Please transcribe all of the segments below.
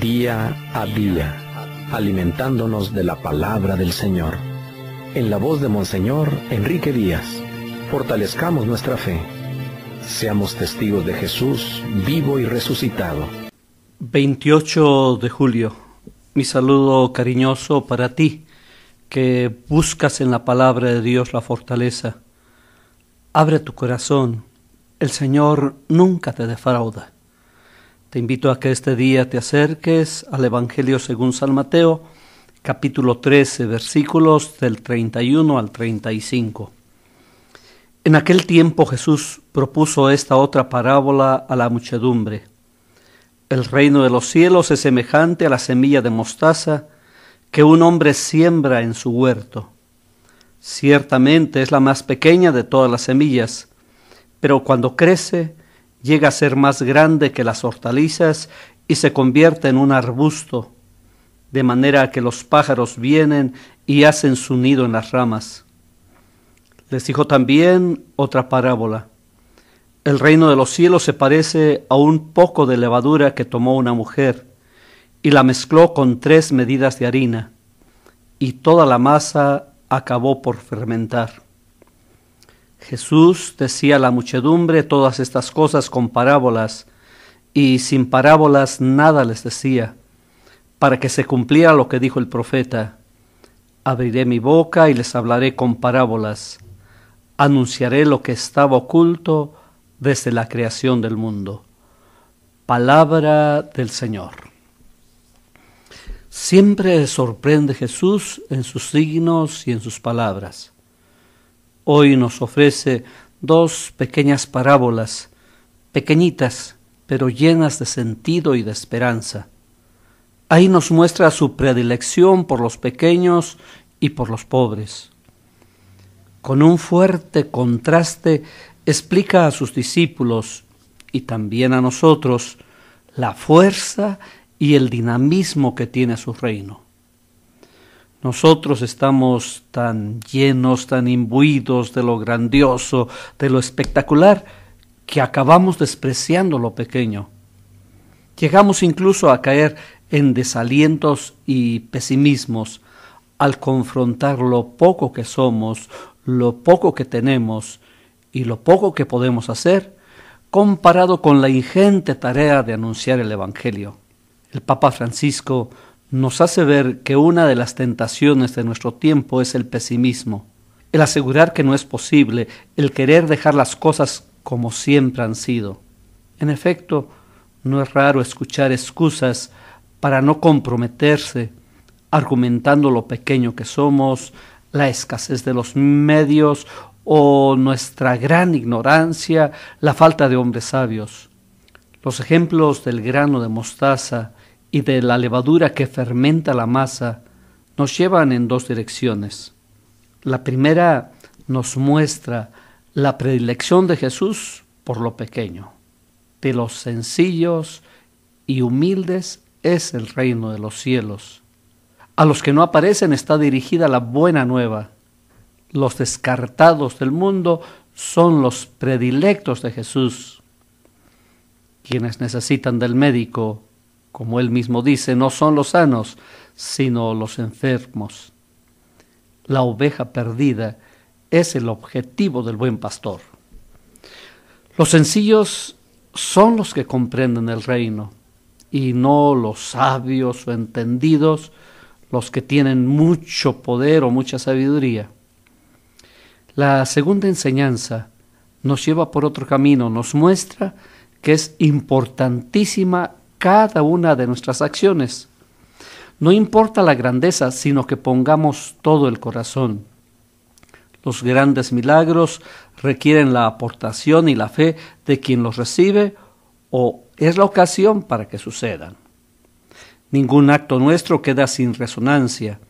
día a día, alimentándonos de la palabra del Señor. En la voz de Monseñor Enrique Díaz, fortalezcamos nuestra fe. Seamos testigos de Jesús vivo y resucitado. 28 de julio. Mi saludo cariñoso para ti, que buscas en la palabra de Dios la fortaleza. Abre tu corazón. El Señor nunca te defrauda. Te invito a que este día te acerques al Evangelio según San Mateo, capítulo 13, versículos del 31 al 35. En aquel tiempo Jesús propuso esta otra parábola a la muchedumbre. El reino de los cielos es semejante a la semilla de mostaza que un hombre siembra en su huerto. Ciertamente es la más pequeña de todas las semillas, pero cuando crece, llega a ser más grande que las hortalizas y se convierte en un arbusto, de manera que los pájaros vienen y hacen su nido en las ramas. Les dijo también otra parábola. El reino de los cielos se parece a un poco de levadura que tomó una mujer y la mezcló con tres medidas de harina, y toda la masa acabó por fermentar. Jesús decía a la muchedumbre todas estas cosas con parábolas, y sin parábolas nada les decía, para que se cumpliera lo que dijo el profeta. Abriré mi boca y les hablaré con parábolas, anunciaré lo que estaba oculto desde la creación del mundo. Palabra del Señor. Siempre sorprende Jesús en sus signos y en sus palabras hoy nos ofrece dos pequeñas parábolas, pequeñitas, pero llenas de sentido y de esperanza. Ahí nos muestra su predilección por los pequeños y por los pobres. Con un fuerte contraste explica a sus discípulos y también a nosotros la fuerza y el dinamismo que tiene su reino. Nosotros estamos tan llenos, tan imbuidos de lo grandioso, de lo espectacular, que acabamos despreciando lo pequeño. Llegamos incluso a caer en desalientos y pesimismos al confrontar lo poco que somos, lo poco que tenemos y lo poco que podemos hacer, comparado con la ingente tarea de anunciar el Evangelio. El Papa Francisco nos hace ver que una de las tentaciones de nuestro tiempo es el pesimismo, el asegurar que no es posible, el querer dejar las cosas como siempre han sido. En efecto, no es raro escuchar excusas para no comprometerse, argumentando lo pequeño que somos, la escasez de los medios o nuestra gran ignorancia, la falta de hombres sabios. Los ejemplos del grano de mostaza, y de la levadura que fermenta la masa nos llevan en dos direcciones. La primera nos muestra la predilección de Jesús por lo pequeño. De los sencillos y humildes es el reino de los cielos. A los que no aparecen está dirigida la buena nueva. Los descartados del mundo son los predilectos de Jesús. Quienes necesitan del médico como él mismo dice, no son los sanos, sino los enfermos. La oveja perdida es el objetivo del buen pastor. Los sencillos son los que comprenden el reino, y no los sabios o entendidos, los que tienen mucho poder o mucha sabiduría. La segunda enseñanza nos lleva por otro camino, nos muestra que es importantísima cada una de nuestras acciones. No importa la grandeza, sino que pongamos todo el corazón. Los grandes milagros requieren la aportación y la fe de quien los recibe o es la ocasión para que sucedan. Ningún acto nuestro queda sin resonancia.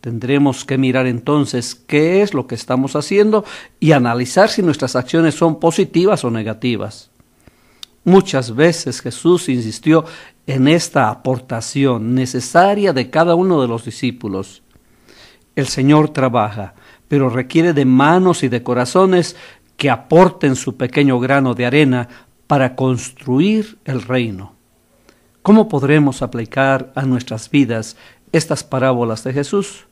Tendremos que mirar entonces qué es lo que estamos haciendo y analizar si nuestras acciones son positivas o negativas. Muchas veces Jesús insistió en esta aportación necesaria de cada uno de los discípulos. El Señor trabaja, pero requiere de manos y de corazones que aporten su pequeño grano de arena para construir el reino. ¿Cómo podremos aplicar a nuestras vidas estas parábolas de Jesús?